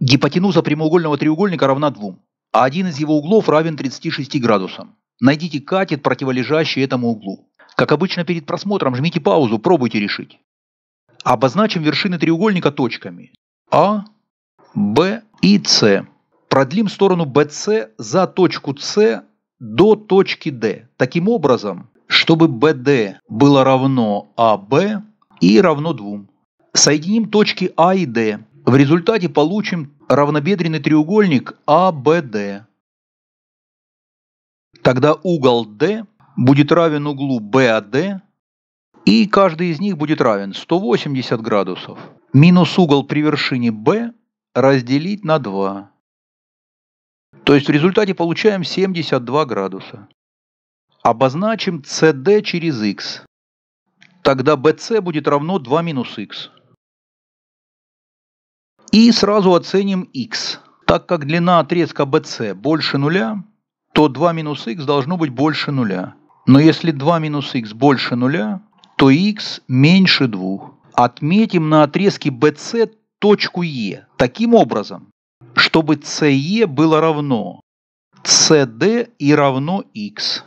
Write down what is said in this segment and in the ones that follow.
Гипотенуза прямоугольного треугольника равна двум, а один из его углов равен 36 градусам. Найдите катет, противолежащий этому углу. Как обычно перед просмотром, жмите паузу, пробуйте решить. Обозначим вершины треугольника точками А, Б и С. Продлим сторону BC за точку С до точки D. Таким образом, чтобы BD было равно AB а и равно 2. Соединим точки А и D. В результате получим равнобедренный треугольник АБД. Тогда угол D будет равен углу БАД, и каждый из них будет равен 180 градусов. Минус угол при вершине B разделить на 2. То есть в результате получаем 72 градуса. Обозначим CD через x. Тогда BC будет равно 2 минус x. И сразу оценим x. Так как длина отрезка BC больше нуля, то 2 минус x должно быть больше нуля. Но если 2 минус x больше нуля, то x меньше 2. Отметим на отрезке BC точку E таким образом, чтобы CE было равно CD и равно x.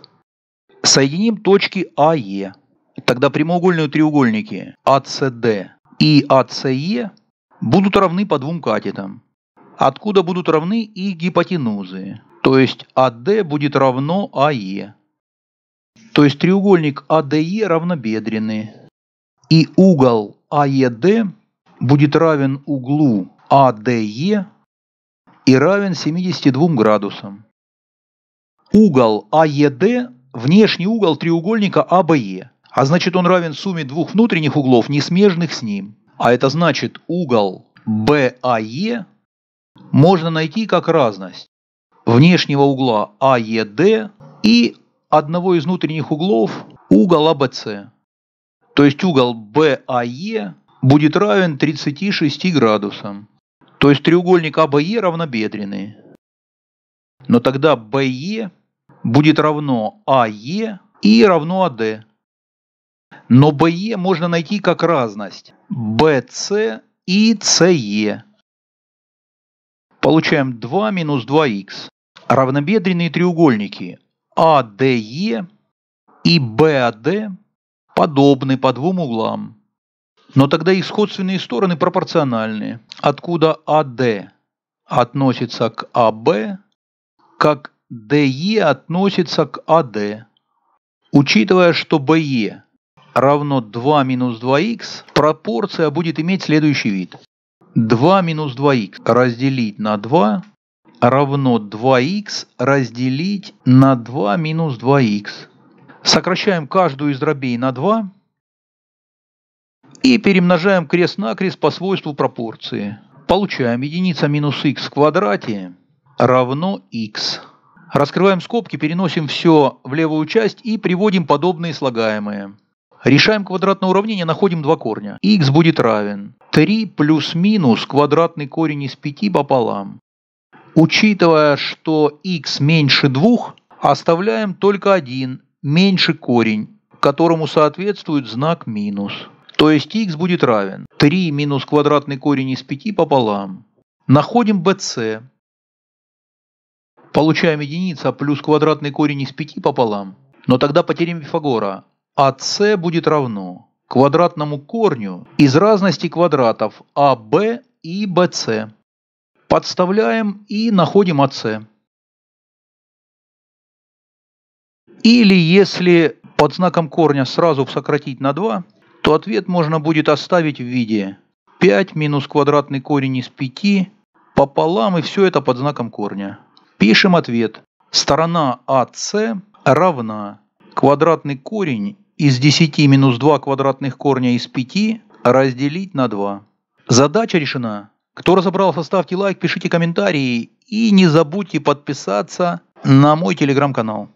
Соединим точки AE. А Тогда прямоугольные треугольники ACD а и ACE а будут равны по двум катетам, откуда будут равны и гипотенузы, то есть АД будет равно АЕ. То есть треугольник АДЕ равнобедренный, и угол АЕД будет равен углу АДЕ и равен 72 градусам. Угол АЕД – внешний угол треугольника АБЕ, а значит он равен сумме двух внутренних углов, не смежных с ним. А это значит угол BAE можно найти как разность внешнего угла AED и одного из внутренних углов угол ABC. А То есть угол BAE будет равен 36 градусам. То есть треугольник ABE а равнобедренный. Но тогда БЕ e будет равно AE и равно AD. А но БЕ можно найти как разность БС и СЕ. Получаем 2 минус 2х. Равнобедренные треугольники АДЕ и БАД подобны по двум углам. Но тогда их сходственные стороны пропорциональны. Откуда АД относится к АБ, как ДЕ относится к АД, Учитывая, что БЕ равно 2 минус 2х, пропорция будет иметь следующий вид. 2 минус 2х разделить на 2 равно 2х разделить на 2 минус 2х. Сокращаем каждую из дробей на 2 и перемножаем крест-накрест по свойству пропорции. Получаем единица минус х в квадрате равно х. Раскрываем скобки, переносим все в левую часть и приводим подобные слагаемые. Решаем квадратное уравнение, находим два корня. x будет равен 3 плюс-минус квадратный корень из 5 пополам. Учитывая, что x меньше 2, оставляем только один, меньший корень, которому соответствует знак минус. То есть x будет равен 3 минус квадратный корень из 5 пополам. Находим bc. Получаем единица плюс квадратный корень из 5 пополам. Но тогда потеряем Пифагора. АС будет равно квадратному корню из разности квадратов АВ и ВС. Подставляем и находим АС. Или если под знаком корня сразу сократить на 2, то ответ можно будет оставить в виде 5 минус квадратный корень из 5 пополам и все это под знаком корня. Пишем ответ. Сторона АС равна квадратный корень из 10 минус 2 квадратных корня из 5 разделить на 2. Задача решена. Кто разобрался, ставьте лайк, пишите комментарии и не забудьте подписаться на мой телеграм-канал.